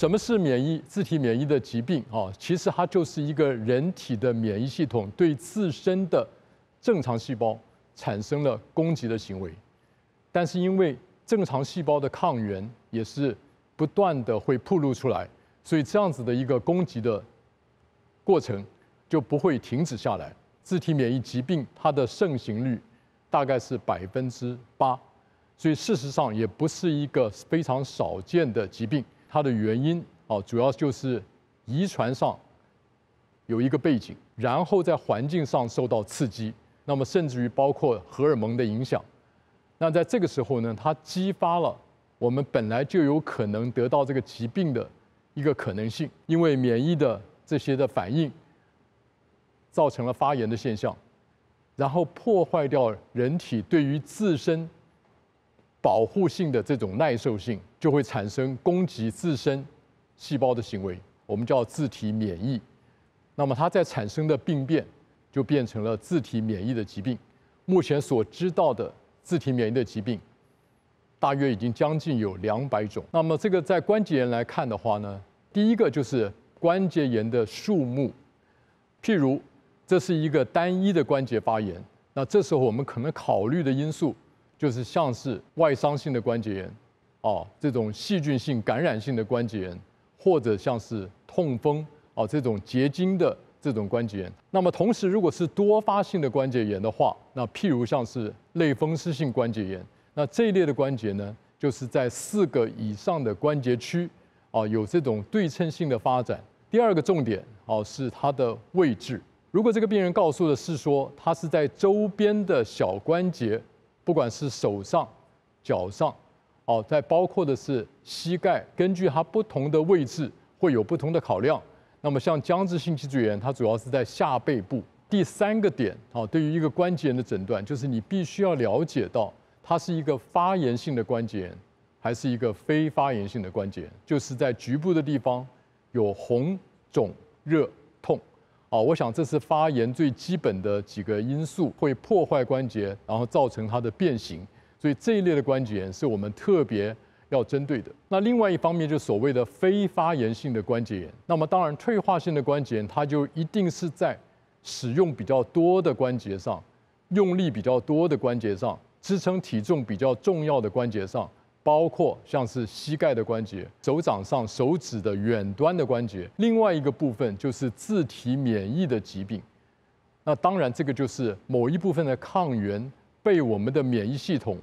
什么是免疫自体免疫的疾病啊？其实它就是一个人体的免疫系统对自身的正常细胞产生了攻击的行为。但是因为正常细胞的抗原也是不断的会暴露出来，所以这样子的一个攻击的过程就不会停止下来。自体免疫疾病它的盛行率大概是百分之八，所以事实上也不是一个非常少见的疾病。它的原因啊，主要就是遗传上有一个背景，然后在环境上受到刺激，那么甚至于包括荷尔蒙的影响。那在这个时候呢，它激发了我们本来就有可能得到这个疾病的一个可能性，因为免疫的这些的反应造成了发炎的现象，然后破坏掉人体对于自身。保护性的这种耐受性就会产生攻击自身细胞的行为，我们叫自体免疫。那么它在产生的病变就变成了自体免疫的疾病。目前所知道的自体免疫的疾病大约已经将近有两百种。那么这个在关节炎来看的话呢，第一个就是关节炎的数目，譬如这是一个单一的关节发炎，那这时候我们可能考虑的因素。就是像是外伤性的关节炎，哦，这种细菌性感染性的关节炎，或者像是痛风，哦，这种结晶的这种关节炎。那么同时，如果是多发性的关节炎的话，那譬如像是类风湿性关节炎，那这一类的关节呢，就是在四个以上的关节区，哦，有这种对称性的发展。第二个重点，哦，是它的位置。如果这个病人告诉的是说他是在周边的小关节。不管是手上、脚上，哦，在包括的是膝盖，根据它不同的位置，会有不同的考量。那么像僵直性脊柱炎，它主要是在下背部。第三个点，哦，对于一个关节炎的诊断，就是你必须要了解到，它是一个发炎性的关节炎，还是一个非发炎性的关节炎，就是在局部的地方有红、肿、热。啊，我想这是发炎最基本的几个因素，会破坏关节，然后造成它的变形。所以这一类的关节炎是我们特别要针对的。那另外一方面就是所谓的非发炎性的关节炎。那么当然，退化性的关节炎，它就一定是在使用比较多的关节上、用力比较多的关节上、支撑体重比较重要的关节上。包括像是膝盖的关节、手掌上手指的远端的关节，另外一个部分就是自体免疫的疾病。那当然，这个就是某一部分的抗原被我们的免疫系统，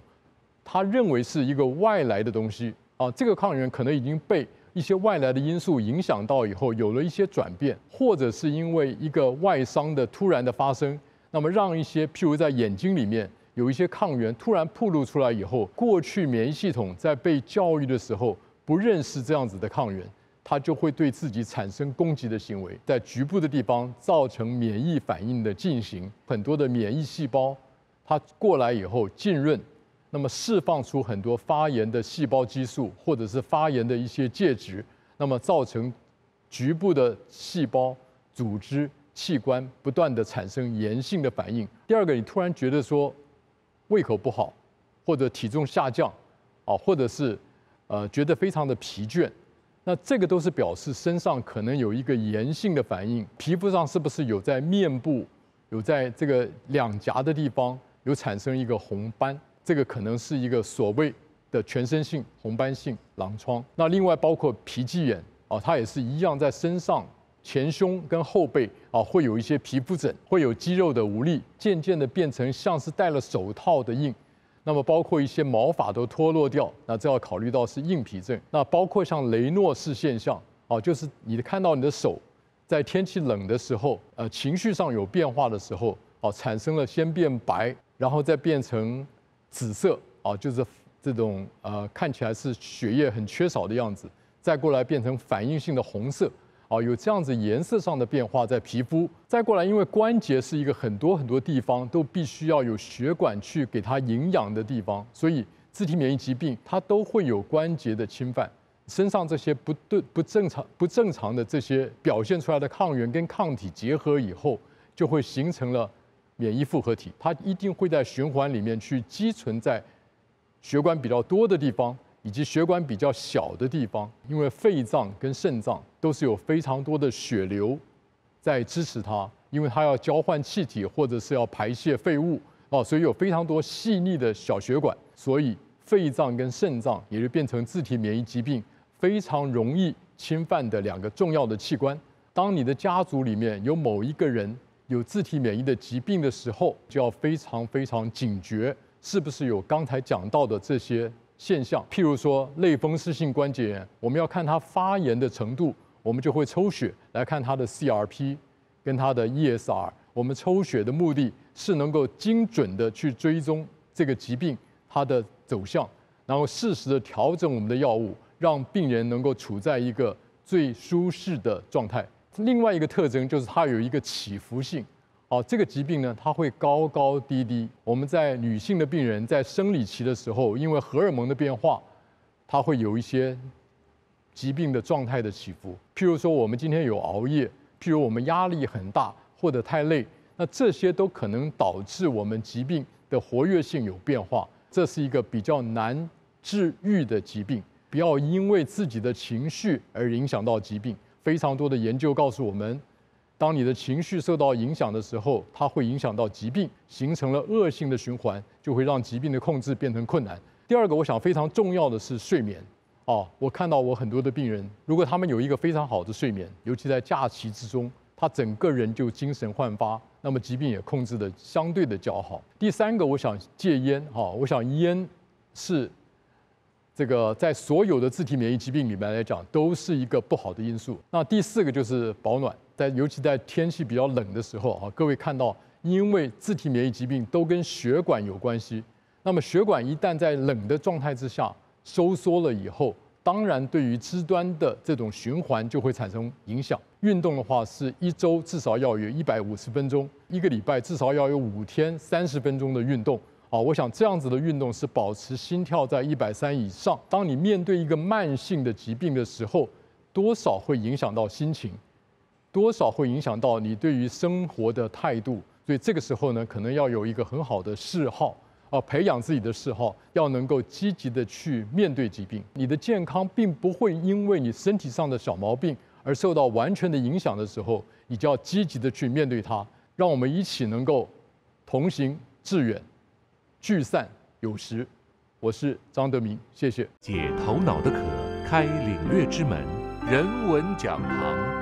它认为是一个外来的东西啊。这个抗原可能已经被一些外来的因素影响到以后有了一些转变，或者是因为一个外伤的突然的发生，那么让一些，譬如在眼睛里面。有一些抗原突然暴露出来以后，过去免疫系统在被教育的时候不认识这样子的抗原，它就会对自己产生攻击的行为，在局部的地方造成免疫反应的进行，很多的免疫细胞它过来以后浸润，那么释放出很多发炎的细胞激素或者是发炎的一些介质，那么造成局部的细胞、组织、器官不断地产生炎性的反应。第二个，你突然觉得说。胃口不好，或者体重下降，啊，或者是，呃，觉得非常的疲倦，那这个都是表示身上可能有一个炎性的反应。皮肤上是不是有在面部，有在这个两颊的地方有产生一个红斑？这个可能是一个所谓的全身性红斑性狼疮。那另外包括皮肌炎啊，它也是一样在身上。前胸跟后背啊，会有一些皮肤疹，会有肌肉的无力，渐渐的变成像是戴了手套的硬，那么包括一些毛发都脱落掉，那这要考虑到是硬皮症。那包括像雷诺氏现象啊，就是你看到你的手在天气冷的时候，呃，情绪上有变化的时候啊，产生了先变白，然后再变成紫色啊，就是这种呃看起来是血液很缺少的样子，再过来变成反应性的红色。哦，有这样子颜色上的变化在皮肤，再过来，因为关节是一个很多很多地方都必须要有血管去给它营养的地方，所以自体免疫疾病它都会有关节的侵犯。身上这些不对、不正常、不正常的这些表现出来的抗原跟抗体结合以后，就会形成了免疫复合体，它一定会在循环里面去积存在血管比较多的地方。以及血管比较小的地方，因为肺脏跟肾脏都是有非常多的血流，在支持它，因为它要交换气体或者是要排泄废物啊，所以有非常多细腻的小血管，所以肺脏跟肾脏也就变成自体免疫疾病非常容易侵犯的两个重要的器官。当你的家族里面有某一个人有自体免疫的疾病的时候，就要非常非常警觉，是不是有刚才讲到的这些。现象，譬如说类风湿性关节炎，我们要看它发炎的程度，我们就会抽血来看它的 C R P，跟它的 E S R。我们抽血的目的是能够精准的去追踪这个疾病它的走向，然后适时的调整我们的药物，让病人能够处在一个最舒适的状态。另外一个特征就是它有一个起伏性。好，这个疾病呢，它会高高低低。我们在女性的病人在生理期的时候，因为荷尔蒙的变化，它会有一些疾病的状态的起伏。譬如说，我们今天有熬夜，譬如我们压力很大或者太累，那这些都可能导致我们疾病的活跃性有变化。这是一个比较难治愈的疾病。不要因为自己的情绪而影响到疾病。非常多的研究告诉我们。当你的情绪受到影响的时候，它会影响到疾病，形成了恶性的循环，就会让疾病的控制变成困难。第二个，我想非常重要的是睡眠，哦，我看到我很多的病人，如果他们有一个非常好的睡眠，尤其在假期之中，他整个人就精神焕发，那么疾病也控制的相对的较好。第三个，我想戒烟，哈，我想烟是这个在所有的自体免疫疾病里面来讲都是一个不好的因素。那第四个就是保暖。在尤其在天气比较冷的时候啊，各位看到，因为自体免疫疾病都跟血管有关系，那么血管一旦在冷的状态之下收缩了以后，当然对于肢端的这种循环就会产生影响。运动的话，是一周至少要有150分钟，一个礼拜至少要有五天30分钟的运动啊。我想这样子的运动是保持心跳在130以上。当你面对一个慢性的疾病的时候，多少会影响到心情。多少会影响到你对于生活的态度，所以这个时候呢，可能要有一个很好的嗜好啊，培养自己的嗜好，要能够积极的去面对疾病。你的健康并不会因为你身体上的小毛病而受到完全的影响的时候，你就要积极的去面对它。让我们一起能够同行致远，聚散有时。我是张德明，谢谢。解头脑的渴，开领略之门，人文讲堂。